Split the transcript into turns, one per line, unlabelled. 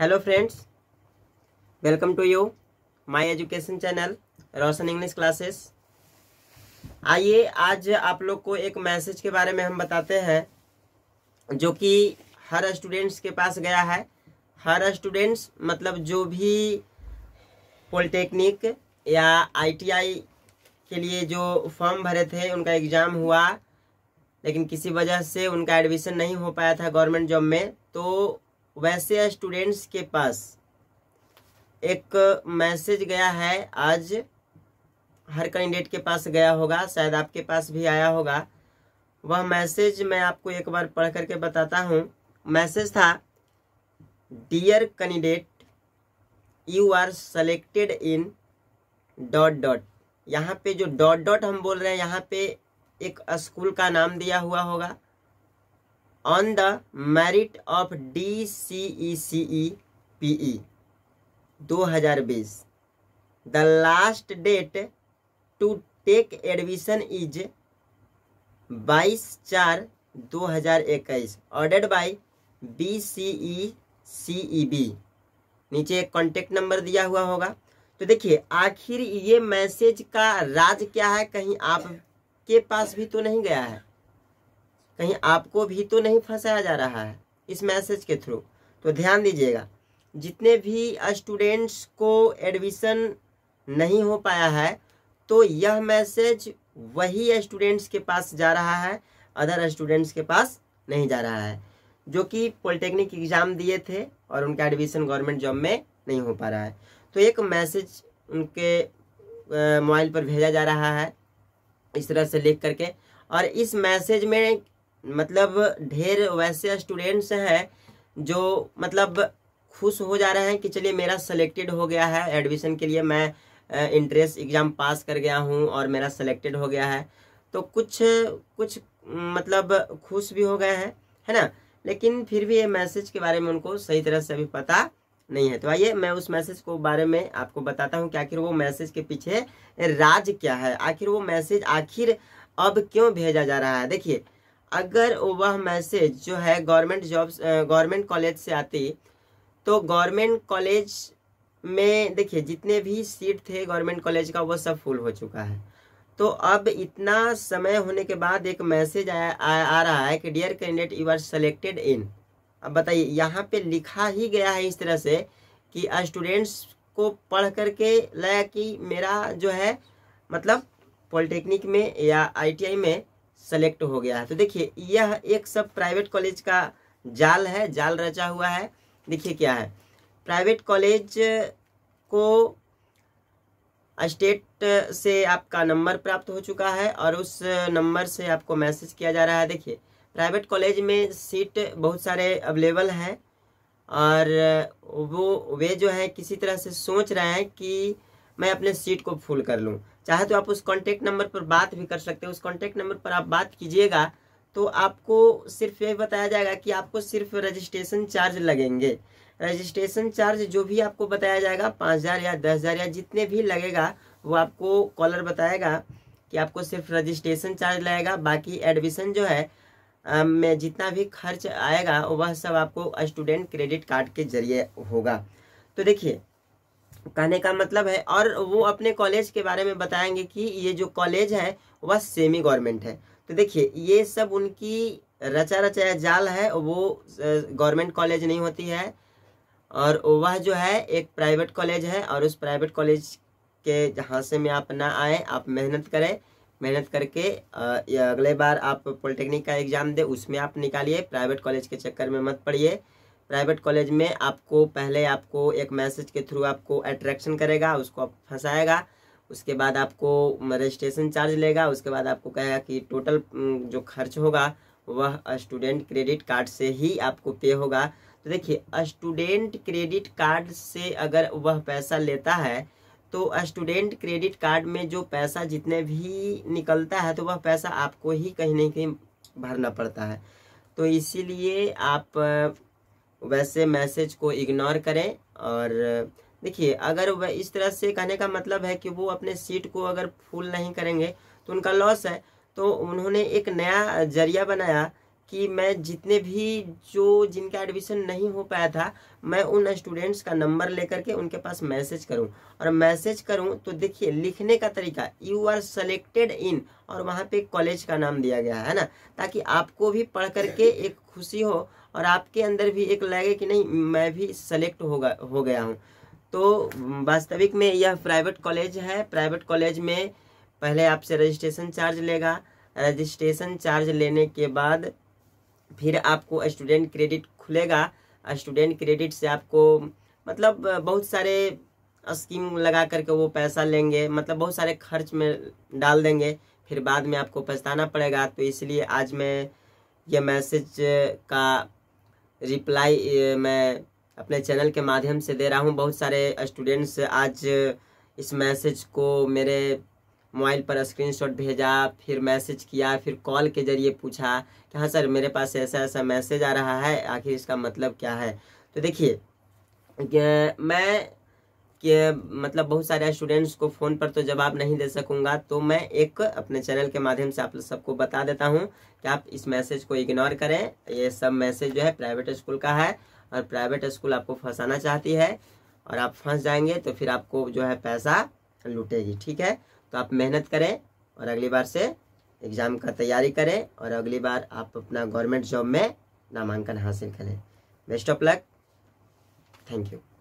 hello friends welcome to you my education channel Roshan English classes आइए आज आप लोग को एक मैसेज के बारे में हम बताते हैं जो कि हर स्टूडेंट्स के पास गया है हर स्टूडेंट्स मतलब जो भी पॉलिटेक्निक या आईटीआई के लिए जो फॉर्म भरे थे उनका एग्ज़ाम हुआ लेकिन किसी वजह से उनका एडमिशन नहीं हो पाया था गवर्नमेंट जॉब में तो वैसे स्टूडेंट्स के पास एक मैसेज गया है आज हर कैंडिडेट के पास गया होगा शायद आपके पास भी आया होगा वह मैसेज मैं आपको एक बार पढ़ करके बताता हूँ मैसेज था dear candidate you are selected in dot dot यहाँ पे जो डॉट डॉट हम बोल रहे हैं यहाँ पे एक स्कूल का नाम दिया हुआ होगा on the of D C E C E P E दो हज़ार बीस the last date to take admission is बाईस चार दो हज़ार इक्कीस ordered by B C E C E B नीचे एक कॉन्टेक्ट नंबर दिया हुआ होगा तो देखिए आखिर ये मैसेज का राज क्या है कहीं आप के पास भी तो नहीं गया है कहीं आपको भी तो नहीं फंसाया जा रहा है इस मैसेज के थ्रू तो ध्यान दीजिएगा जितने भी स्टूडेंट्स को एडमिशन नहीं हो पाया है तो यह मैसेज वही स्टूडेंट्स के पास जा रहा है अदर स्टूडेंट्स के पास नहीं जा रहा है जो कि पॉलिटेक्निक एग्ज़ाम दिए थे और उनका एडमिशन गवर्नमेंट जॉब में नहीं हो पा रहा है तो एक मैसेज उनके मोबाइल पर भेजा जा रहा है इस तरह से लिख करके और इस मैसेज में मतलब ढेर वैसे स्टूडेंट्स हैं जो मतलब खुश हो जा रहे हैं कि चलिए मेरा सिलेक्टेड हो गया है एडमिशन के लिए मैं इंट्रेंस एग्ज़ाम पास कर गया हूँ और मेरा सिलेक्टेड हो गया है तो कुछ कुछ मतलब खुश भी हो गए हैं है ना लेकिन फिर भी ये मैसेज के बारे में उनको सही तरह से अभी पता नहीं है तो आइए मैं उस मैसेज को बारे में आपको बताता हूँ कि आखिर वो मैसेज के पीछे राज क्या है आखिर वो मैसेज आखिर अब क्यों भेजा जा रहा है देखिए अगर वह मैसेज जो है गवर्नमेंट जॉब्स गवर्नमेंट कॉलेज से आती तो गवर्नमेंट कॉलेज में देखिए जितने भी सीट थे गवर्नमेंट कॉलेज का वो सब फुल हो चुका है तो अब इतना समय होने के बाद एक मैसेज आ, आ, आ रहा है कि dear candidate you are selected in अब बताइए यहाँ पे लिखा ही गया है इस तरह से कि स्टूडेंट्स को पढ़ करके लगा कि मेरा जो है मतलब पॉलिटेक्निक में या आईटीआई में सेलेक्ट हो गया है तो देखिए यह एक सब प्राइवेट कॉलेज का जाल है जाल रचा हुआ है देखिए क्या है प्राइवेट कॉलेज को स्टेट से आपका नंबर प्राप्त हो चुका है और उस नंबर से आपको मैसेज किया जा रहा है देखिए प्राइवेट कॉलेज में सीट बहुत सारे अवेलेबल हैं और वो वे जो है किसी तरह से सोच रहे हैं कि मैं अपने सीट को फुल कर लूँ चाहे तो आप उस कॉन्टैक्ट नंबर पर बात भी कर सकते हैं उस कॉन्टैक्ट नंबर पर आप बात कीजिएगा तो आपको सिर्फ ये बताया जाएगा कि आपको सिर्फ रजिस्ट्रेशन चार्ज लगेंगे रजिस्ट्रेशन चार्ज जो भी आपको बताया जाएगा पाँच हज़ार या दस हज़ार या जितने भी लगेगा वो आपको कॉलर बताएगा कि आपको सिर्फ रजिस्ट्रेशन चार्ज लगेगा बाकी एडमिशन जो है मैं में जितना भी खर्च आएगा वह सब आपको स्टूडेंट क्रेडिट कार्ड के जरिए होगा तो देखिए कहने का मतलब है और वो अपने कॉलेज के बारे में बताएंगे कि ये जो कॉलेज है वह सेमी गवर्नमेंट है तो देखिए ये सब उनकी रचा रचाया जाल है वो गवर्नमेंट कॉलेज नहीं होती है और वह जो है एक प्राइवेट कॉलेज है और उस प्राइवेट कॉलेज के से में आप ना आए आप मेहनत करें मेहनत करके अगले बार आप पॉलिटेक्निक का एग्ज़ाम दें उसमें आप निकालिए प्राइवेट कॉलेज के चक्कर में मत पड़िए प्राइवेट कॉलेज में आपको पहले आपको एक मैसेज के थ्रू आपको अट्रैक्शन करेगा उसको आप फंसाएगा उसके बाद आपको रजिस्ट्रेशन चार्ज लेगा उसके बाद आपको कहेगा कि टोटल जो खर्च होगा वह स्टूडेंट क्रेडिट कार्ड से ही आपको पे होगा तो देखिए स्टूडेंट क्रेडिट कार्ड से अगर वह पैसा लेता है तो स्टूडेंट क्रेडिट कार्ड में जो पैसा जितने भी निकलता है तो वह पैसा आपको ही कहीं ना कहीं भरना पड़ता है तो इसीलिए आप वैसे मैसेज को इग्नोर करें और देखिए अगर वह इस तरह से कहने का मतलब है कि वो अपने सीट को अगर फुल नहीं करेंगे तो उनका लॉस है तो उन्होंने एक नया जरिया बनाया कि मैं जितने भी जो जिनका एडमिशन नहीं हो पाया था मैं उन स्टूडेंट्स का नंबर लेकर के उनके पास मैसेज करूं और मैसेज करूं तो देखिए लिखने का तरीका यू आर सेलेक्टेड इन और वहां पे कॉलेज का नाम दिया गया है ना ताकि आपको भी पढ़ करके एक खुशी हो और आपके अंदर भी एक लगे कि नहीं मैं भी सेलेक्ट होगा हो गया हूँ तो वास्तविक में यह प्राइवेट कॉलेज है प्राइवेट कॉलेज में पहले आपसे रजिस्ट्रेशन चार्ज लेगा रजिस्ट्रेशन चार्ज लेने के बाद फिर आपको स्टूडेंट क्रेडिट खुलेगा स्टूडेंट क्रेडिट से आपको मतलब बहुत सारे स्कीम लगा करके वो पैसा लेंगे मतलब बहुत सारे खर्च में डाल देंगे फिर बाद में आपको पछताना पड़ेगा तो इसलिए आज मैं ये मैसेज का रिप्लाई मैं अपने चैनल के माध्यम से दे रहा हूँ बहुत सारे स्टूडेंट्स आज इस मैसेज को मेरे मोबाइल पर स्क्रीनशॉट भेजा फिर मैसेज किया फिर कॉल के ज़रिए पूछा कि हाँ सर मेरे पास ऐसा ऐसा मैसेज आ रहा है आखिर इसका मतलब क्या है तो देखिए मैं कि मतलब बहुत सारे स्टूडेंट्स को फ़ोन पर तो जवाब नहीं दे सकूंगा तो मैं एक अपने चैनल के माध्यम से आप सबको बता देता हूं कि आप इस मैसेज को इग्नोर करें ये सब मैसेज जो है प्राइवेट स्कूल का है और प्राइवेट स्कूल आपको फंसाना चाहती है और आप फंस जाएंगे तो फिर आपको जो है पैसा लूटेगी ठीक है तो आप मेहनत करें और अगली बार से एग्ज़ाम का तैयारी करें और अगली बार आप अपना गवर्नमेंट जॉब में नामांकन हासिल करें best of luck thank you